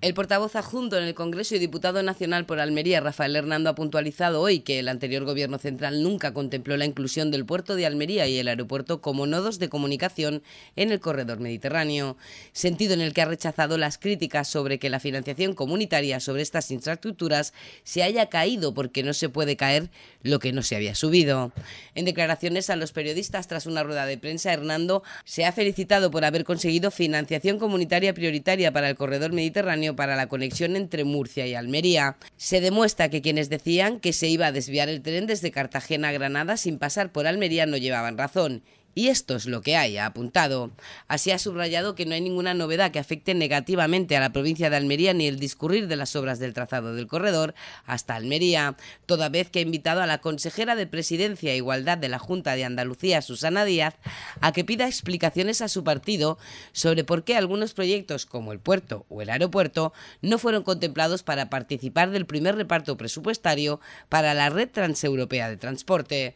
El portavoz adjunto en el Congreso y diputado nacional por Almería, Rafael Hernando, ha puntualizado hoy que el anterior Gobierno central nunca contempló la inclusión del puerto de Almería y el aeropuerto como nodos de comunicación en el corredor mediterráneo, sentido en el que ha rechazado las críticas sobre que la financiación comunitaria sobre estas infraestructuras se haya caído porque no se puede caer lo que no se había subido. En declaraciones a los periodistas tras una rueda de prensa, Hernando se ha felicitado por haber conseguido financiación comunitaria prioritaria para el corredor mediterráneo para la conexión entre Murcia y Almería, se demuestra que quienes decían que se iba a desviar el tren desde Cartagena a Granada sin pasar por Almería no llevaban razón y esto es lo que haya apuntado. Así ha subrayado que no hay ninguna novedad que afecte negativamente a la provincia de Almería ni el discurrir de las obras del trazado del corredor hasta Almería, toda vez que ha invitado a la consejera de Presidencia e Igualdad de la Junta de Andalucía, Susana Díaz, a que pida explicaciones a su partido sobre por qué algunos proyectos como el puerto o el aeropuerto no fueron contemplados para participar del primer reparto presupuestario para la red transeuropea de transporte.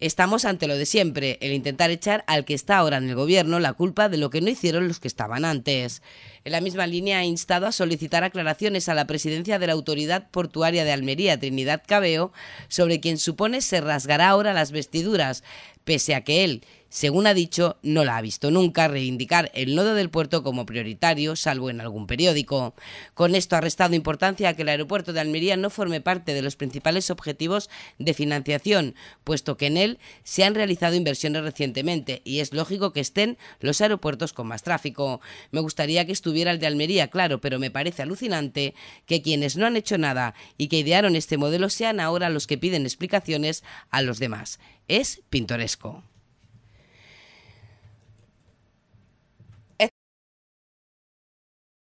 Estamos ante lo de siempre, el intentar echar al que está ahora en el gobierno la culpa de lo que no hicieron los que estaban antes. En la misma línea ha instado a solicitar aclaraciones a la presidencia de la Autoridad Portuaria de Almería, Trinidad Cabeo, sobre quien supone se rasgará ahora las vestiduras, pese a que él, según ha dicho, no la ha visto nunca reivindicar el nodo del puerto como prioritario, salvo en algún periódico. Con esto ha restado importancia a que el aeropuerto de Almería no forme parte de los principales objetivos de financiación, puesto que en él se han realizado inversiones recientemente y es lógico que estén los aeropuertos con más tráfico. Me gustaría que tuviera el de Almería, claro, pero me parece alucinante que quienes no han hecho nada y que idearon este modelo sean ahora los que piden explicaciones a los demás. Es pintoresco.